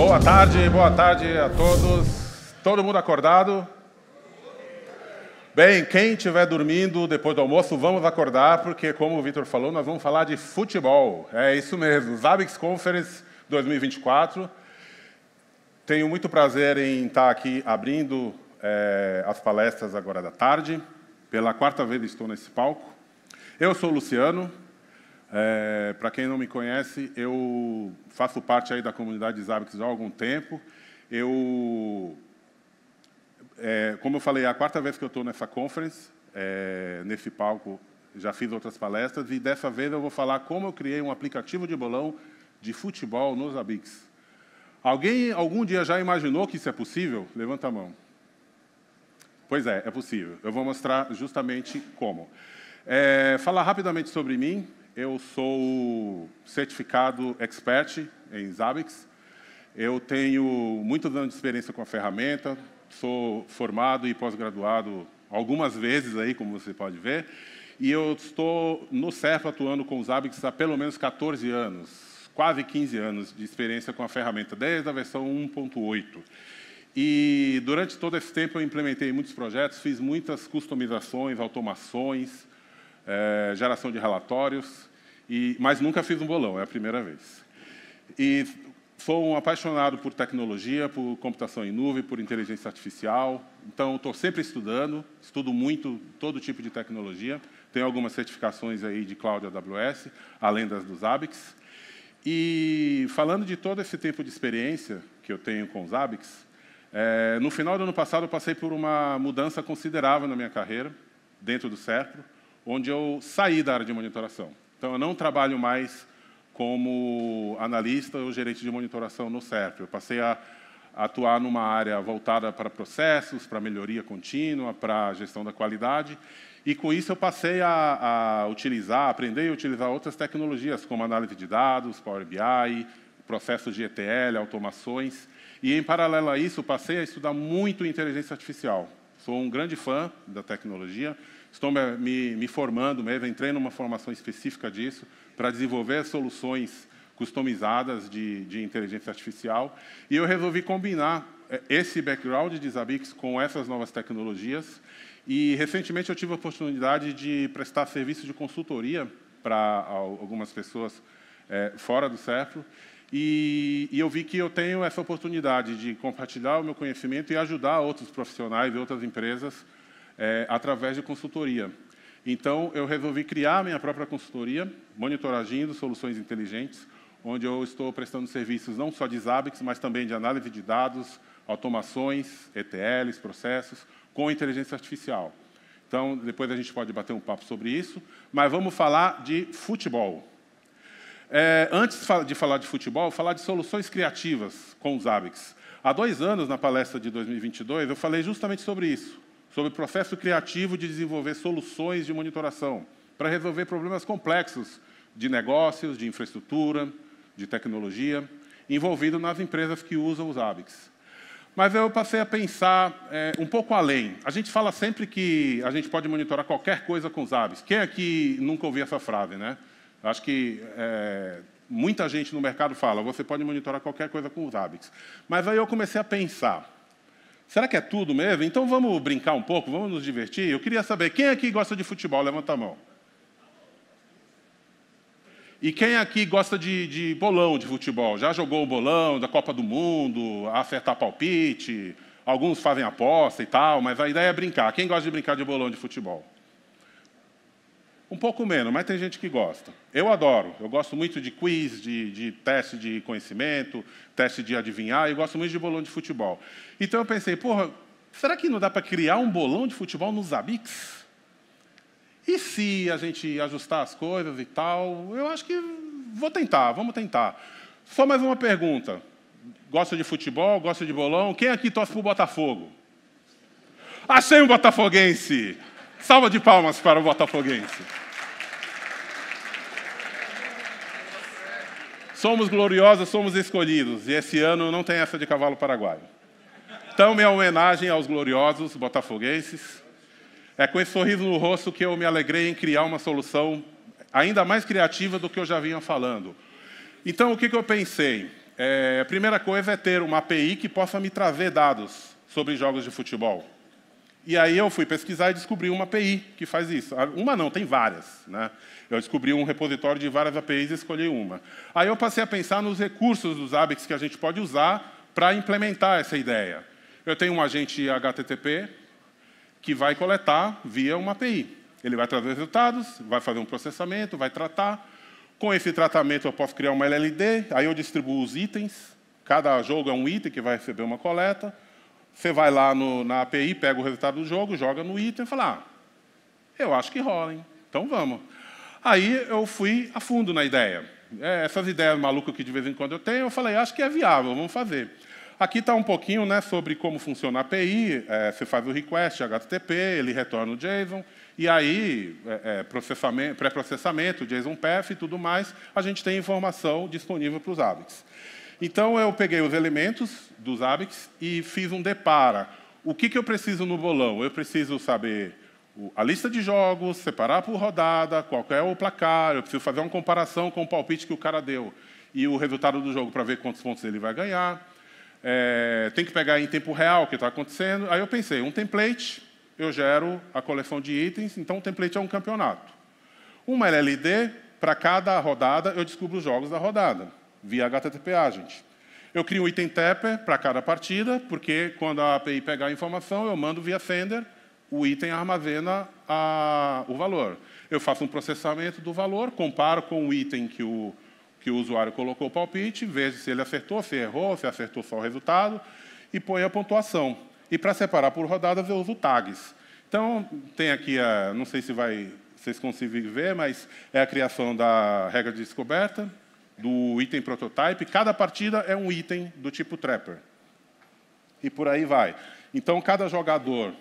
Boa tarde, boa tarde a todos. Todo mundo acordado? Bem, quem estiver dormindo depois do almoço, vamos acordar, porque, como o Vitor falou, nós vamos falar de futebol. É isso mesmo, Zabbix Conference 2024. Tenho muito prazer em estar aqui abrindo é, as palestras agora da tarde. Pela quarta vez estou nesse palco. Eu sou o Luciano, é, Para quem não me conhece, eu faço parte aí da comunidade Zabbix há algum tempo. Eu, é, como eu falei, é a quarta vez que eu estou nessa conference, é, nesse palco, já fiz outras palestras, e dessa vez eu vou falar como eu criei um aplicativo de bolão de futebol no Zabbix. Alguém algum dia já imaginou que isso é possível? Levanta a mão. Pois é, é possível. Eu vou mostrar justamente como. É, falar rapidamente sobre mim eu sou certificado expert em Zabbix. Eu tenho muitos anos de experiência com a ferramenta, sou formado e pós-graduado algumas vezes aí, como você pode ver, e eu estou no CEF atuando com o Zabbix há pelo menos 14 anos, quase 15 anos de experiência com a ferramenta, desde a versão 1.8. E durante todo esse tempo eu implementei muitos projetos, fiz muitas customizações, automações, é, geração de relatórios, e, mas nunca fiz um bolão, é a primeira vez. E sou um apaixonado por tecnologia, por computação em nuvem, por inteligência artificial, então estou sempre estudando, estudo muito todo tipo de tecnologia, tenho algumas certificações aí de cloud AWS, além das dos ABIX. E falando de todo esse tempo de experiência que eu tenho com os ABIX, é, no final do ano passado eu passei por uma mudança considerável na minha carreira, dentro do Cerpro, onde eu saí da área de monitoração. Então, eu não trabalho mais como analista ou gerente de monitoração no CERP. Eu passei a atuar numa área voltada para processos, para melhoria contínua, para gestão da qualidade. E com isso eu passei a, a utilizar, aprender a utilizar outras tecnologias, como análise de dados, Power BI, processos de ETL, automações. E em paralelo a isso, passei a estudar muito inteligência artificial. Sou um grande fã da tecnologia, estou me, me, me formando mesmo, entrei numa formação específica disso, para desenvolver soluções customizadas de, de, inteligência artificial. E eu resolvi combinar é, esse background de Zabbix com essas novas tecnologias. E, recentemente, eu tive a oportunidade de prestar serviço de consultoria para algumas pessoas é, fora do CERFLO. E, e, eu vi que eu tenho essa oportunidade de compartilhar o meu conhecimento e ajudar outros profissionais e outras empresas é, através de consultoria. Então, eu resolvi criar minha própria consultoria, Monitoragindo Soluções Inteligentes, onde eu estou prestando serviços não só de Zabbix, mas também de análise de dados, automações, ETLs, processos, com inteligência artificial. Então, depois a gente pode bater um papo sobre isso, mas vamos falar de futebol. É, antes de falar de futebol, falar de soluções criativas com os hábitos. Há dois anos, na palestra de 2022, eu falei justamente sobre isso, sobre o processo criativo de desenvolver soluções de monitoração para resolver problemas complexos de negócios, de infraestrutura, de tecnologia, envolvido nas empresas que usam os hábitos. Mas eu passei a pensar é, um pouco além. A gente fala sempre que a gente pode monitorar qualquer coisa com os hábitos. Quem aqui nunca ouviu essa frase, né? Eu acho que é, muita gente no mercado fala, você pode monitorar qualquer coisa com os Zabbix. Mas aí eu comecei a pensar, será que é tudo mesmo? Então vamos brincar um pouco, vamos nos divertir? Eu queria saber, quem aqui gosta de futebol? Levanta a mão. E quem aqui gosta de, de bolão de futebol? Já jogou o bolão da Copa do Mundo, acertar palpite? Alguns fazem aposta e tal, mas a ideia é brincar. Quem gosta de brincar de bolão de futebol? Um pouco menos, mas tem gente que gosta. Eu adoro, eu gosto muito de quiz, de, de teste de conhecimento, teste de adivinhar, eu gosto muito de bolão de futebol. Então eu pensei, porra, será que não dá para criar um bolão de futebol nos Abix? E se a gente ajustar as coisas e tal? Eu acho que vou tentar, vamos tentar. Só mais uma pergunta. Gosta de futebol? Gosta de bolão? Quem aqui torce pro Botafogo? Achei um botafoguense! Salva de palmas para o Botafoguense. Somos gloriosos, somos escolhidos. E esse ano não tem essa de cavalo paraguaio. Então, minha homenagem aos gloriosos botafoguenses. É com esse sorriso no rosto que eu me alegrei em criar uma solução ainda mais criativa do que eu já vinha falando. Então, o que, que eu pensei? É, a primeira coisa é ter uma API que possa me trazer dados sobre jogos de futebol. E aí eu fui pesquisar e descobri uma API que faz isso. Ah, uma não, tem várias. Né? Eu descobri um repositório de várias APIs e escolhi uma. Aí eu passei a pensar nos recursos dos ABEX que a gente pode usar para implementar essa ideia. Eu tenho um agente HTTP que vai coletar via uma API. Ele vai trazer resultados, vai fazer um processamento, vai tratar. Com esse tratamento eu posso criar uma LLD, aí eu distribuo os itens. Cada jogo é um item que vai receber uma coleta. Você vai lá no, na API, pega o resultado do jogo, joga no item e fala, ah, eu acho que rola, hein? Então vamos. Aí eu fui a fundo na ideia. É, essas ideias malucas que de vez em quando eu tenho, eu falei, acho que é viável, vamos fazer. Aqui está um pouquinho né, sobre como funciona a API, é, você faz o request HTTP, ele retorna o JSON, e aí, é, é pré-processamento, pré JSON Path e tudo mais, a gente tem informação disponível para os hábitos. Então, eu peguei os elementos dos hábitos e fiz um depara. O que, que eu preciso no bolão? Eu preciso saber a lista de jogos, separar por rodada, qual é o placar, eu preciso fazer uma comparação com o palpite que o cara deu e o resultado do jogo para ver quantos pontos ele vai ganhar. É, tem que pegar em tempo real o que está acontecendo. Aí eu pensei, um template, eu gero a coleção de itens, então o template é um campeonato. Uma LLD, para cada rodada, eu descubro os jogos da rodada via HTTPA, gente. Eu crio um item tapper para cada partida, porque quando a API pegar a informação, eu mando via sender, o item armazena a, o valor. Eu faço um processamento do valor, comparo com o item que o, que o usuário colocou o palpite, vejo se ele acertou, se errou, se acertou só o resultado, e põe a pontuação. E para separar por rodadas, eu uso tags. Então, tem aqui, a, não sei se vai, vocês conseguem ver, mas é a criação da regra de descoberta, do item prototype, cada partida é um item do tipo Trapper. E por aí vai. Então, cada jogador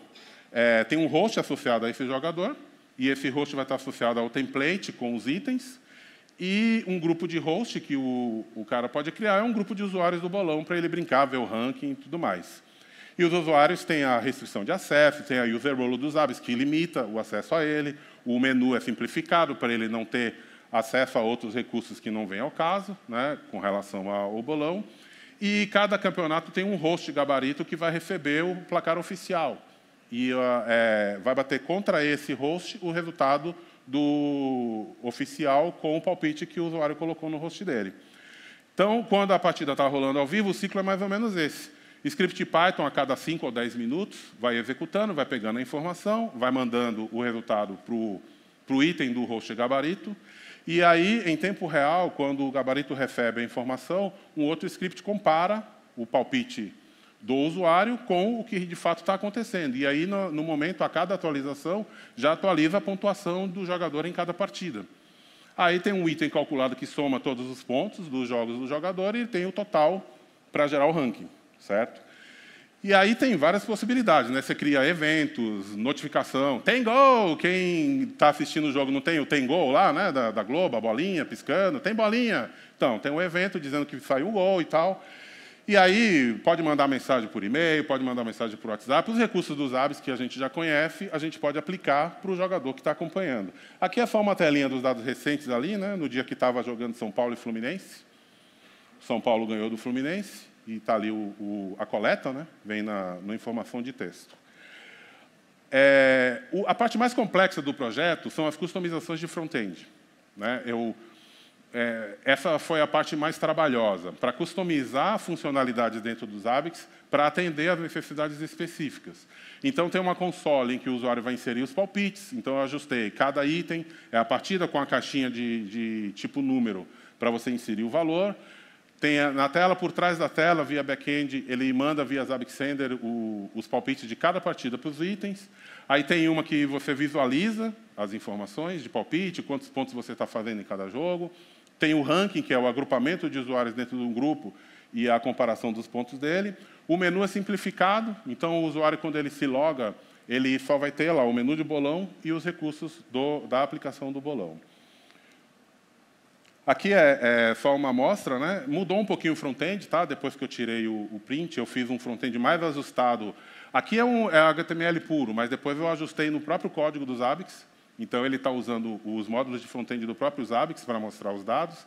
é, tem um host associado a esse jogador, e esse host vai estar associado ao template com os itens, e um grupo de host que o, o cara pode criar é um grupo de usuários do bolão para ele brincar, ver o ranking e tudo mais. E os usuários têm a restrição de acesso, tem a user role dos hábitos, que limita o acesso a ele, o menu é simplificado para ele não ter acesso a outros recursos que não vêm ao caso, né, com relação ao bolão. E cada campeonato tem um host gabarito que vai receber o placar oficial. E é, vai bater contra esse host o resultado do oficial com o palpite que o usuário colocou no host dele. Então, quando a partida está rolando ao vivo, o ciclo é mais ou menos esse. Script Python, a cada 5 ou 10 minutos, vai executando, vai pegando a informação, vai mandando o resultado para o item do host gabarito. E aí, em tempo real, quando o gabarito recebe a informação, um outro script compara o palpite do usuário com o que de fato está acontecendo. E aí, no, no, momento, a cada atualização, já atualiza a pontuação do jogador em cada partida. Aí tem um item calculado que soma todos os pontos dos jogos do jogador e tem o total para gerar o ranking, certo? E aí tem várias possibilidades, né? Você cria eventos, notificação, tem gol, quem está assistindo o jogo não tem o tem gol lá, né? Da, da, Globo, a bolinha piscando, tem bolinha. Então, tem um evento dizendo que saiu um gol e tal. E aí pode mandar mensagem por e-mail, pode mandar mensagem por WhatsApp. Os recursos dos ABS que a gente já conhece, a gente pode aplicar para o jogador que está acompanhando. Aqui é só uma telinha dos dados recentes ali, né? No dia que estava jogando São Paulo e Fluminense. São Paulo ganhou do Fluminense e está ali o, o, a coleta, né? vem na, informação de texto. É, o, a parte mais complexa do projeto são as customizações de front-end. Né? é, essa foi a parte mais trabalhosa, para customizar funcionalidades dentro dos ABICs para atender às necessidades específicas. Então, tem uma console em que o usuário vai inserir os palpites, então eu ajustei cada item, é a partida com a caixinha de, de tipo número para você inserir o valor, tem a, na tela, por trás da tela, via back-end, ele manda via Zabbixender o, os palpites de cada partida para os itens. Aí tem uma que você visualiza as informações de palpite, quantos pontos você está fazendo em cada jogo. Tem o ranking, que é o agrupamento de usuários dentro de um grupo e a comparação dos pontos dele. O menu é simplificado, então o usuário, quando ele se loga, ele só vai ter lá o menu de bolão e os recursos do, da aplicação do bolão. Aqui é, é, só uma amostra, né? mudou um pouquinho o front-end, tá? depois que eu tirei o, o print, eu fiz um front-end mais ajustado. Aqui é, um, é HTML puro, mas depois eu ajustei no próprio código dos Zabbix, então ele está usando os módulos de front-end do próprio Zabbix para mostrar os dados.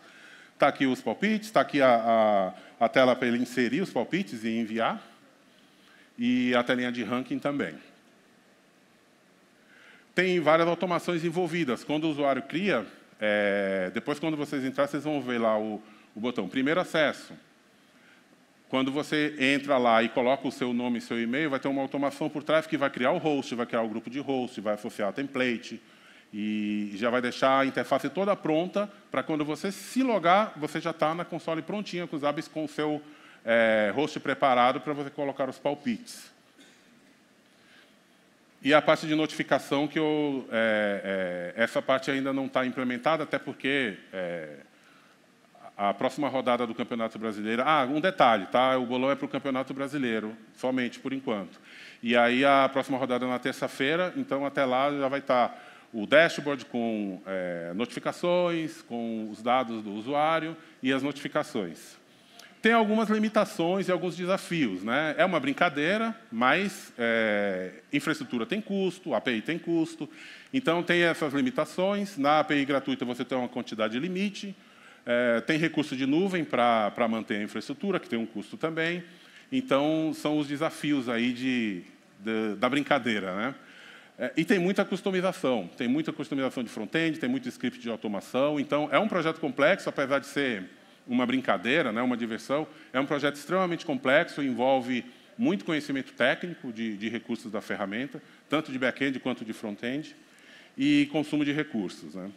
Está aqui os palpites, está aqui a, a, a tela para ele inserir os palpites e enviar, e a telinha de ranking também tem várias automações envolvidas. Quando o usuário cria, é, depois, quando vocês entrarem, vocês vão ver lá o, o botão Primeiro Acesso. Quando você entra lá e coloca o seu nome e seu e-mail, vai ter uma automação por trás que vai criar o host, vai criar o grupo de host, vai associar a template e já vai deixar a interface toda pronta para quando você se logar, você já está na console prontinha com os apps com o seu é, host preparado para você colocar os palpites. E a parte de notificação que eu, é, é, essa parte ainda não está implementada, até porque é, a próxima rodada do Campeonato Brasileiro. Ah, um detalhe, tá? O bolão é para o Campeonato Brasileiro, somente por enquanto. E aí a próxima rodada é na terça-feira, então até lá já vai estar tá o dashboard com é, notificações, com os dados do usuário e as notificações tem algumas limitações e alguns desafios. Né? É uma brincadeira, mas é, infraestrutura tem custo, API tem custo, então tem essas limitações. Na API gratuita você tem uma quantidade limite, é, tem recurso de nuvem para manter a infraestrutura, que tem um custo também. Então, são os desafios aí de, de da brincadeira. Né? É, e tem muita customização, tem muita customização de front-end, tem muito script de automação. Então, é um projeto complexo, apesar de ser uma brincadeira, né, uma diversão. É um projeto extremamente complexo, envolve muito conhecimento técnico de, de recursos da ferramenta, tanto de back-end quanto de front-end, e consumo de recursos. Né?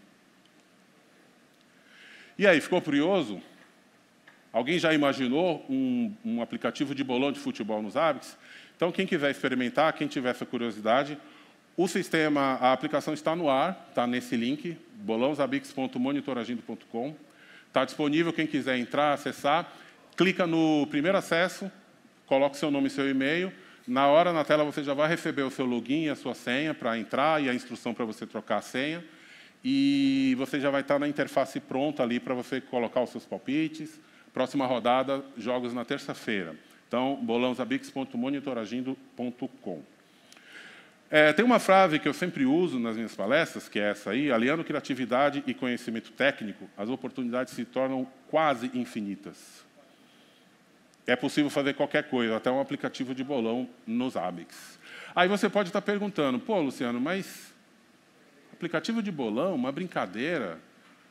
E aí, ficou curioso? Alguém já imaginou um, um aplicativo de bolão de futebol nos Abix? Então, quem quiser experimentar, quem tiver essa curiosidade, o sistema, a aplicação está no ar, está nesse link, bolãozabix.monitoragindo.com. Está disponível, quem quiser entrar, acessar. Clica no primeiro acesso, coloca seu nome e seu e-mail. Na hora, na tela, você já vai receber o seu login, a sua senha para entrar e a instrução para você trocar a senha. E você já vai estar tá na interface pronta ali para você colocar os seus palpites. Próxima rodada, jogos na terça-feira. Então, bolãozabix.monitoragindo.com. É, tem uma frase que eu sempre uso nas minhas palestras, que é essa aí: aliando criatividade e conhecimento técnico, as oportunidades se tornam quase infinitas. É possível fazer qualquer coisa, até um aplicativo de bolão nos ABEX. Aí você pode estar perguntando: pô, Luciano, mas aplicativo de bolão, uma brincadeira,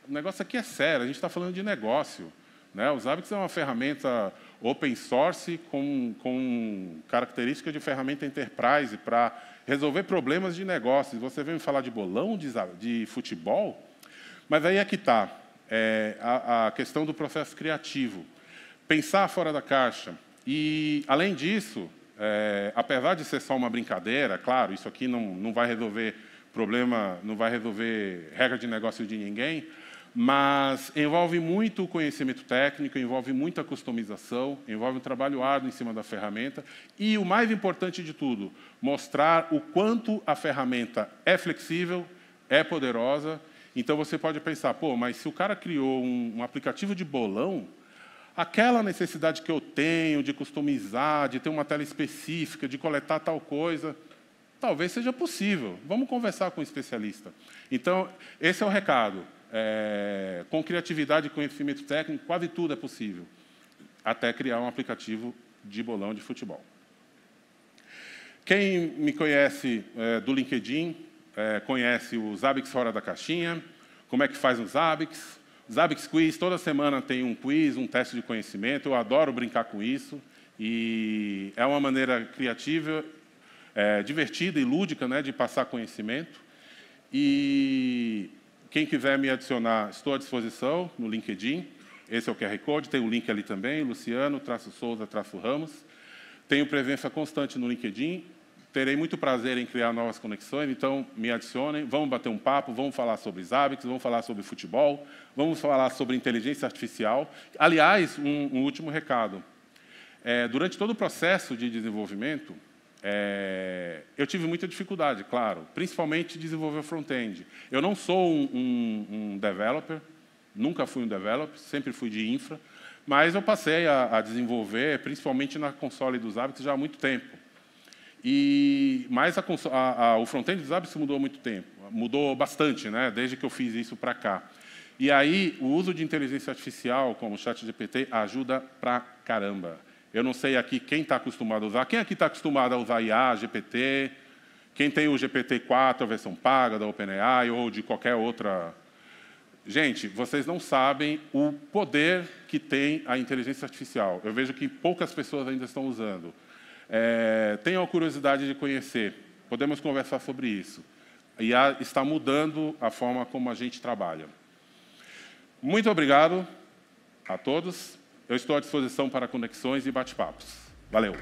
o negócio aqui é sério, a gente está falando de negócio. Né? Os ABEX é uma ferramenta open source com, com característica de ferramenta enterprise para resolver problemas de negócios. Você vem falar de bolão, de, de futebol, mas aí é que está é, a, a questão do processo criativo. Pensar fora da caixa. E, além disso, é, apesar de ser só uma brincadeira, claro, isso aqui não, não vai resolver problema, não vai resolver regra de negócio de ninguém, mas envolve muito conhecimento técnico, envolve muita customização, envolve um trabalho árduo em cima da ferramenta e o mais importante de tudo, mostrar o quanto a ferramenta é flexível, é poderosa. Então você pode pensar, pô, mas se o cara criou um, um aplicativo de bolão, aquela necessidade que eu tenho de customizar, de ter uma tela específica, de coletar tal coisa, talvez seja possível. Vamos conversar com o um especialista. Então, esse é o recado é, com criatividade e conhecimento técnico, quase tudo é possível, até criar um aplicativo de bolão de futebol. Quem me conhece é, do LinkedIn é, conhece o Zabbix Fora da Caixinha, como é que faz o Zabbix, Zabbix Quiz, toda semana tem um quiz, um teste de conhecimento, eu adoro brincar com isso, e é uma maneira criativa, é, divertida e lúdica né, de passar conhecimento. E quem quiser me adicionar, estou à disposição no LinkedIn. Esse é o QR Code, tem o um link ali também, Luciano, traço Souza, traço Ramos. Tenho presença constante no LinkedIn. Terei muito prazer em criar novas conexões, então me adicionem. Vamos bater um papo, vamos falar sobre Zabbix, vamos falar sobre futebol, vamos falar sobre inteligência artificial. Aliás, um, um último recado. É, durante todo o processo de desenvolvimento, é, eu tive muita dificuldade, claro, principalmente desenvolver front-end. Eu não sou um, um, um, developer, nunca fui um developer, sempre fui de infra, mas eu passei a, a desenvolver, principalmente na console dos hábitos, já há muito tempo. E mais o front-end dos hábitos mudou há muito tempo, mudou bastante, né? Desde que eu fiz isso para cá. E aí o uso de inteligência artificial, como o ChatGPT, ajuda pra caramba. Eu não sei aqui quem está acostumado a usar. Quem aqui está acostumado a usar IA, GPT? Quem tem o GPT-4, a versão paga da OpenAI ou de qualquer outra. Gente, vocês não sabem o poder que tem a inteligência artificial. Eu vejo que poucas pessoas ainda estão usando. É, a curiosidade de conhecer. Podemos conversar sobre isso. IA está mudando a forma como a gente trabalha. Muito obrigado a todos. Eu estou à disposição para conexões e bate-papos. Valeu!